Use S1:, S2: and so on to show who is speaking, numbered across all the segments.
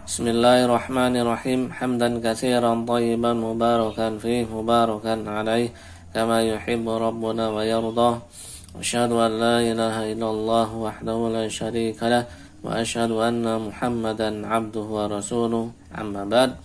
S1: Bismillahirrahmanirrahim Hamdan kathiran tayyiban mubarakan fih mubarakan alaih Kama yuhibbu rabbuna wa yardah Asyadu an la ilaha illallah wahdahu la sharika lah Wa asyadu anna muhammadan abduhu wa rasuluh Amma ba'd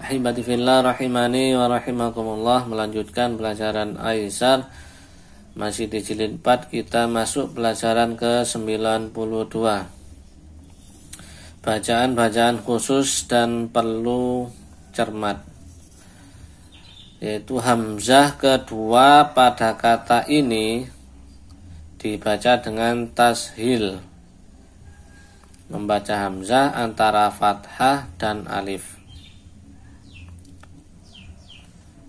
S1: Ahibati fillah rahimani wa rahimakumullah Melanjutkan pelajaran Aisyar Masih di jilid 4 kita masuk pelajaran ke 92 bacaan-bacaan khusus dan perlu cermat yaitu hamzah kedua pada kata ini dibaca dengan tashil membaca hamzah antara fathah dan alif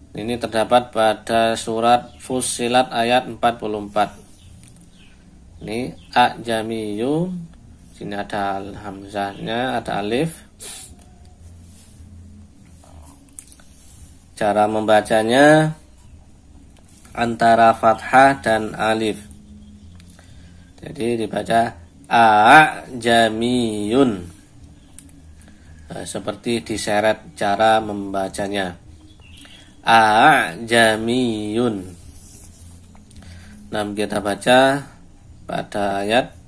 S1: Ini terdapat pada surat Fusilat ayat 44. Ini Ajamiyun sini ada hamzahnya ada alif cara membacanya antara fathah dan alif jadi dibaca a jamiyun nah, seperti diseret cara membacanya a jamiyun nah kita baca pada ayat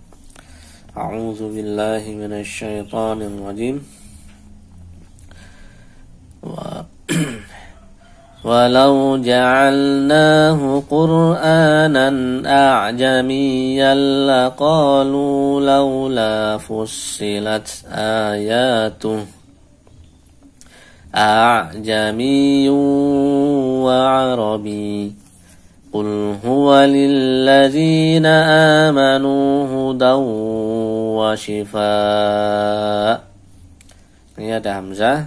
S1: أعوذ بالله من الشيطان الرجيم و... ولو جعلناه قرآنا أعجميا لقالوا لولا فصلت آياته أعجمي وعربي قل هو للذين آمنوا هدى وشفاء ini ada Hamzah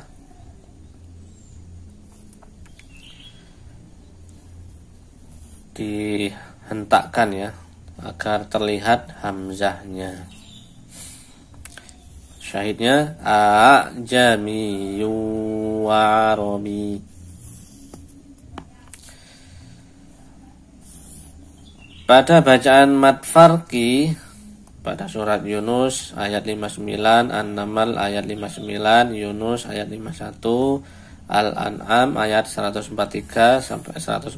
S1: dihentakkan ya agar terlihat Hamzahnya syahidnya a jamiyu wa arabi Pada bacaan mat pada surat Yunus ayat 59, An-Naml ayat 59, Yunus ayat 51, Al-An'am ayat 143 sampai 144,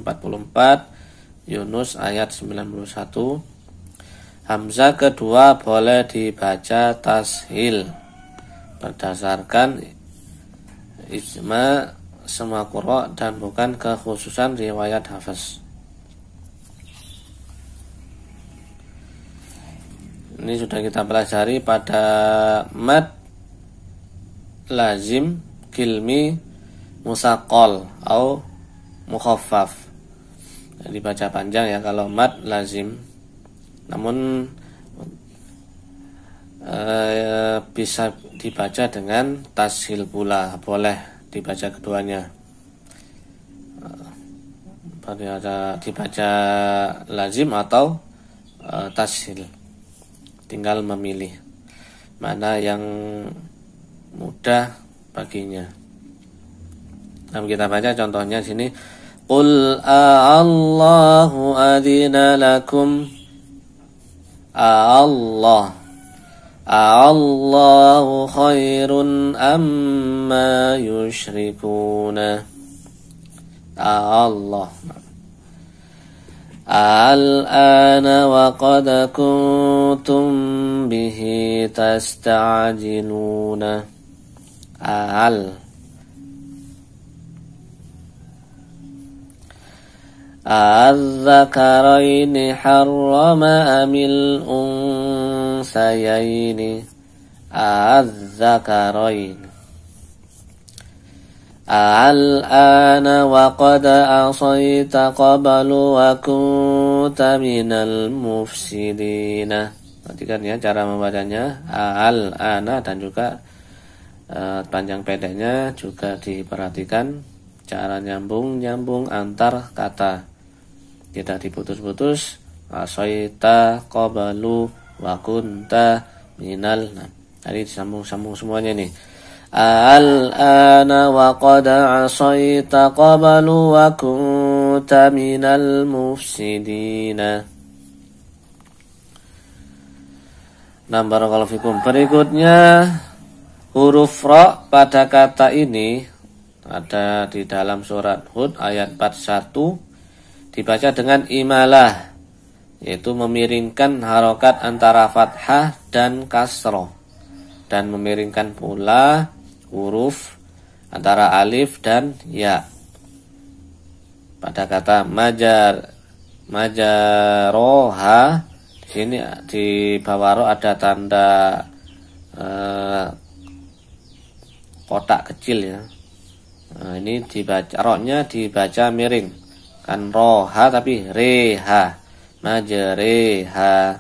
S1: Yunus ayat 91. Hamzah kedua boleh dibaca tashil berdasarkan ijma semua kurok dan bukan kekhususan riwayat hafaz. ini sudah kita pelajari pada mat lazim kilmi musakol atau mukhafaf jadi baca panjang ya kalau mat lazim namun eh, bisa dibaca dengan tashil pula boleh dibaca keduanya berarti ada dibaca lazim atau uh, tashil tinggal memilih mana yang mudah baginya. Nah, kita baca contohnya sini. Qul a'allahu adina lakum a'allah a'allahu khairun amma yushrikuna a'allah الآن وقد كنتم به تستعجلون ال الذكرين حرم أم الأنثيين الذكرين Al ana الآن وقد عصيت قبل وكنت من المفسدين perhatikan ya cara membacanya al ana dan juga uh, panjang pendeknya juga diperhatikan cara nyambung nyambung antar kata tidak diputus-putus asoita qabalu wa kunta minal nah, tadi sambung sambung semuanya nih الآن وقد عصيت قبل وكنت من المفسدين Nah, barakallahu fikum. Berikutnya huruf ra pada kata ini ada di dalam surat Hud ayat 41 dibaca dengan imalah yaitu memiringkan harokat antara fathah dan kasroh dan memiringkan pula huruf antara alif dan ya. Pada kata majar majaroha di sini di bawah roh ada tanda eh, kotak kecil ya. Nah, ini dibaca rohnya dibaca miring kan roha tapi reha majareha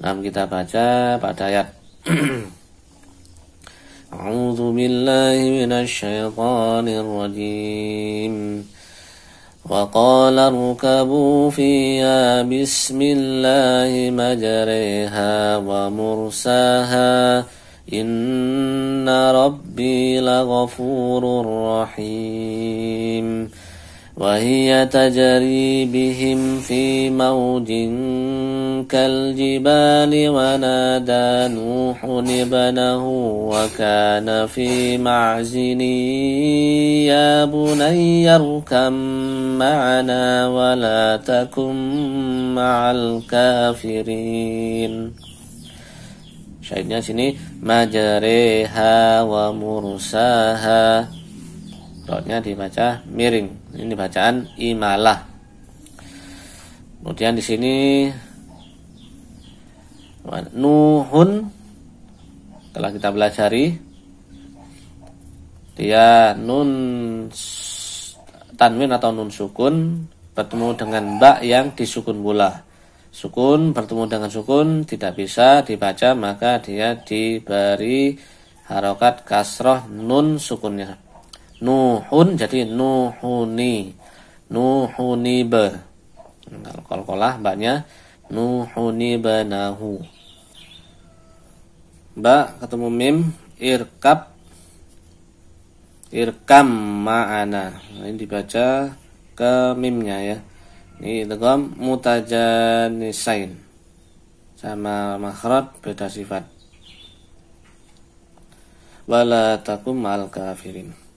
S1: Nah kita baca pada ayat أعوذ بالله من الشيطان الرجيم وقال اركبوا فيها بسم الله مجريها ومرساها إن ربي لغفور رحيم وهي تجري بهم في موج كالجبال ونادى نوح ابنه وكان في معزن يا بني اركم معنا ولا تكن مع الكافرين شاهدنا سني majreha wa ومرساها dotnya dibaca miring. Ini bacaan imalah. Kemudian di sini Nuhun telah kita belajari dia nun tanwin atau nun sukun bertemu dengan ba yang disukun pula. Sukun bertemu dengan sukun tidak bisa dibaca maka dia diberi harokat kasroh nun sukunnya Nuhun jadi nuhuni. Nuhuni be. Kalau kolah mbaknya nuhuni Nahu. Mbak ketemu mim irkap, irkam ma'ana. Ini dibaca ke mimnya ya. Ini tegom mutajanisain. Sama makhrab beda sifat. Wala takum al kafirin.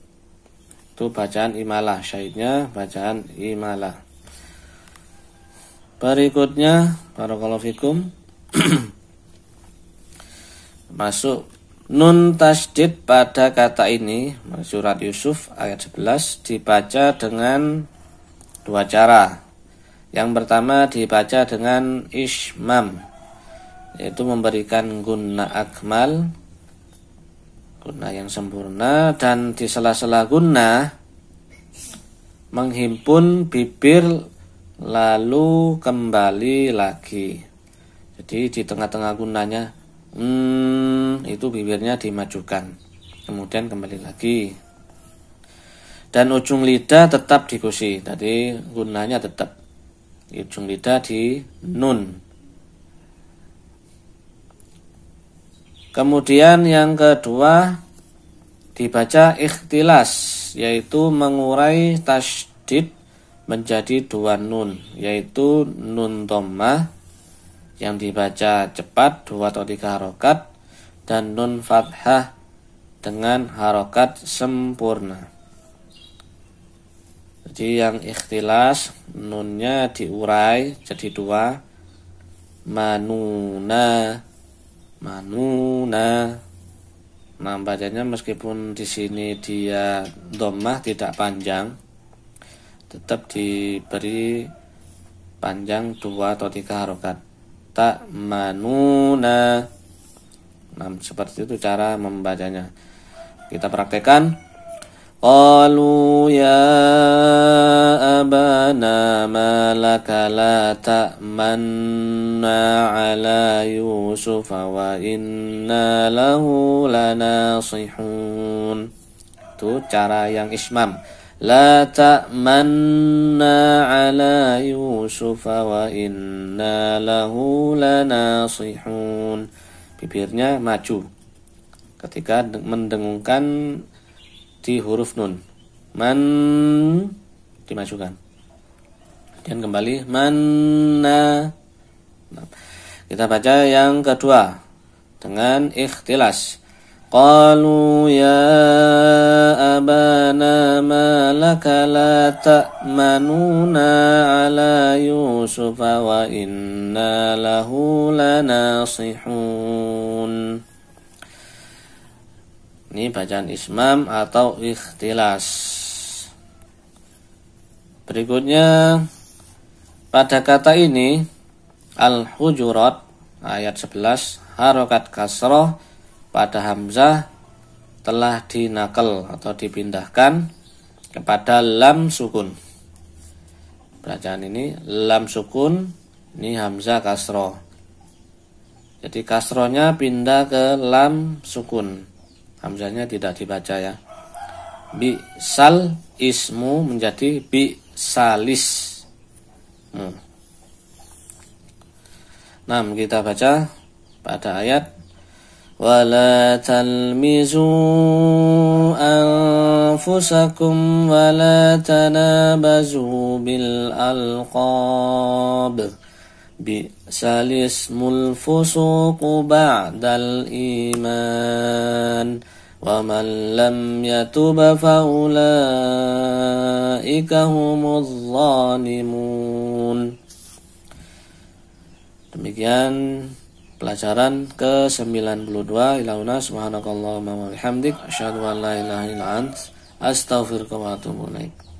S1: Itu bacaan imalah, syahidnya bacaan imalah. Berikutnya, para kalafikum Masuk Nun tasdid pada kata ini Surat Yusuf ayat 11 Dibaca dengan Dua cara Yang pertama dibaca dengan Ishmam Yaitu memberikan guna akmal guna yang sempurna dan di sela-sela guna menghimpun bibir lalu kembali lagi jadi di tengah-tengah gunanya hmm, itu bibirnya dimajukan kemudian kembali lagi dan ujung lidah tetap di tadi gunanya tetap ujung lidah di nun Kemudian yang kedua dibaca ikhtilas yaitu mengurai tasdid menjadi dua nun yaitu nun domah yang dibaca cepat dua atau tiga harokat dan nun fathah dengan harokat sempurna. Jadi yang ikhtilas nunnya diurai jadi dua manuna manuna nah bacanya meskipun di sini dia domah tidak panjang tetap diberi panjang dua atau tiga harokat tak manuna nah seperti itu cara membacanya kita praktekkan ya يا أبانا ما لك لا تأمنا على يوسف وإنا له لناصحون Itu cara yang ismam La ta'manna ala Yusuf wa inna lahu lanasihun Bibirnya maju Ketika mendengungkan di huruf nun. Man dimajukan. Dan kembali mana kita baca yang kedua dengan ikhtilas. Qalu ya abana ma laka la ta'manuna ala Yusuf wa inna lahu lanasihun. Ini bacaan ismam atau ikhtilas. Berikutnya pada kata ini al-hujurat ayat 11 harokat kasroh pada hamzah telah dinakel atau dipindahkan kepada lam sukun. Bacaan ini lam sukun ini hamzah kasroh. Jadi kasrohnya pindah ke lam sukun hamzahnya tidak dibaca ya bi sal ismu menjadi bi salis hmm. Nam kita baca pada ayat wala talmizu anfusakum wala tanabazu bil alqab bi salis mulfusuq ba'dal iman الرحمن ومن لم يتب فأولئك هم الظالمون Demikian pelajaran ke-92 ilauna subhanakallahumma wa bihamdik asyhadu an la ilaha illa ant astaghfiruka wa atubu ilaik